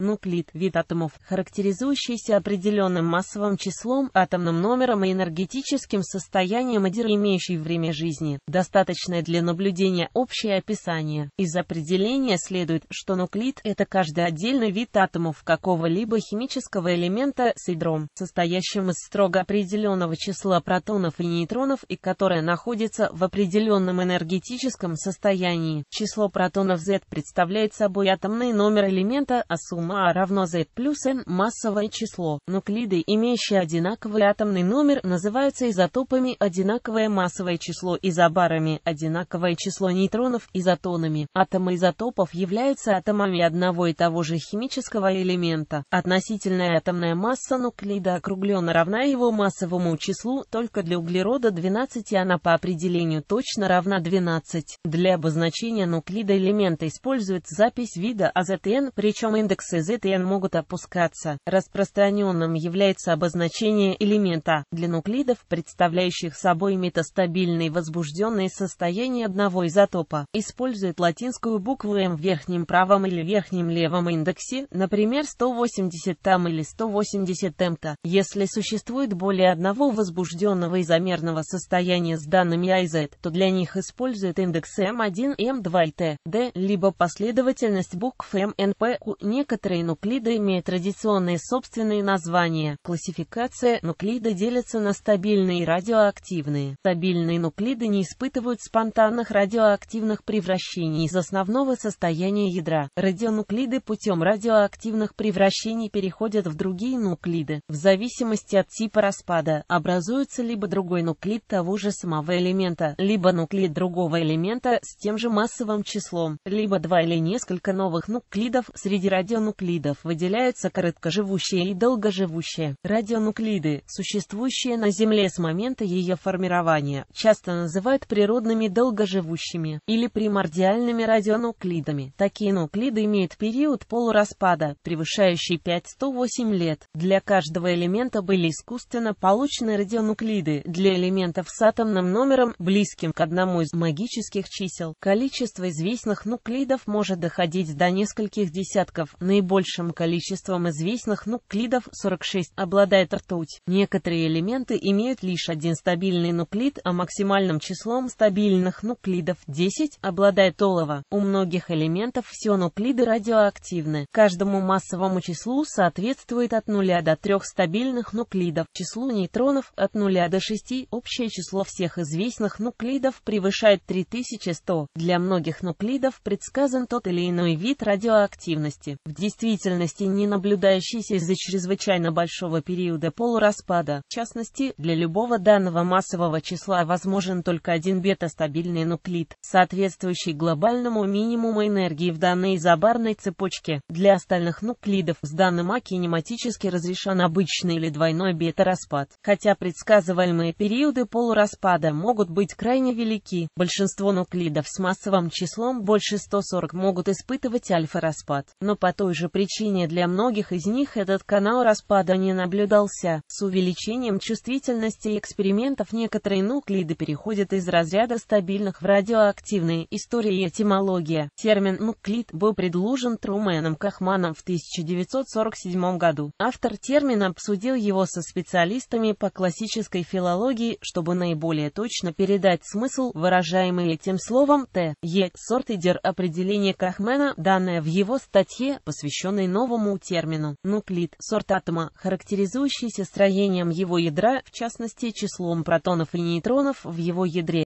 Нуклид – вид атомов, характеризующийся определенным массовым числом, атомным номером и энергетическим состоянием адир, имеющий время жизни, достаточное для наблюдения общее описание. Из определения следует, что нуклид – это каждый отдельный вид атомов какого-либо химического элемента с ядром, состоящим из строго определенного числа протонов и нейтронов и которое находится в определенном энергетическом состоянии. Число протонов Z представляет собой атомный номер элемента, а сумма а равно Z плюс N – массовое число. Нуклиды, имеющие одинаковый атомный номер, называются изотопами, одинаковое массовое число изобарами, одинаковое число нейтронов изотонами. Атомы изотопов являются атомами одного и того же химического элемента. Относительная атомная масса нуклида округленно равна его массовому числу, только для углерода 12 и она по определению точно равна 12. Для обозначения нуклида элемента используется запись вида АЗТН, причем индексы из могут опускаться. Распространенным является обозначение элемента для нуклидов, представляющих собой метастабильные возбужденные состояния одного изотопа. Использует латинскую букву М в верхнем правом или верхнем левом индексе, например 180 там или 180 эм темта. Если существует более одного возбужденного изомерного состояния с данными А то для них используют индексы М1, М2 и Т, Д, либо последовательность букв МНПК. Некоторые спектра и нуклида имеет традиционные собственные названия. Классификация нуклида делится на стабильные и радиоактивные. Стабильные нуклиды не испытывают спонтанных радиоактивных превращений из основного состояния ядра. Радионуклиды путем радиоактивных превращений переходят в другие нуклиды. В зависимости от типа распада образуется либо другой нуклид того же самого элемента, либо нуклид другого элемента с тем же массовым числом, либо два или несколько новых нуклидов среди радионуклидов радионуклидов выделяются короткоживущие и долгоживущие радионуклиды, существующие на Земле с момента ее формирования, часто называют природными долгоживущими или примордиальными радионуклидами. Такие нуклиды имеют период полураспада, превышающий 5-108 лет. Для каждого элемента были искусственно получены радионуклиды для элементов с атомным номером, близким к одному из магических чисел. Количество известных нуклидов может доходить до нескольких десятков, наиболее наибольшим количеством известных нуклидов 46 обладает ртуть. Некоторые элементы имеют лишь один стабильный нуклид, а максимальным числом стабильных нуклидов 10 обладает олово. У многих элементов все нуклиды радиоактивны. Каждому массовому числу соответствует от 0 до 3 стабильных нуклидов. Числу нейтронов от 0 до 6 общее число всех известных нуклидов превышает 3100. Для многих нуклидов предсказан тот или иной вид радиоактивности. В действительности не наблюдающийся из-за чрезвычайно большого периода полураспада. В частности, для любого данного массового числа возможен только один бета-стабильный нуклид, соответствующий глобальному минимуму энергии в данной изобарной цепочке. Для остальных нуклидов с данным А кинематически разрешен обычный или двойной бета-распад. Хотя предсказываемые периоды полураспада могут быть крайне велики, большинство нуклидов с массовым числом больше 140 могут испытывать альфа-распад, но по той же же причине для многих из них этот канал распада не наблюдался. С увеличением чувствительности экспериментов некоторые нуклиды переходят из разряда стабильных в радиоактивные. История и этимология. Термин «нуклид» был предложен Труменом Кахманом в 1947 году. Автор термина обсудил его со специалистами по классической филологии, чтобы наиболее точно передать смысл, выражаемый этим словом «т», «е», «сортидер» определение Кахмена, данное в его статье, посвященной посвященный новому термину «нуклид» — сорт атома, характеризующийся строением его ядра, в частности числом протонов и нейтронов в его ядре.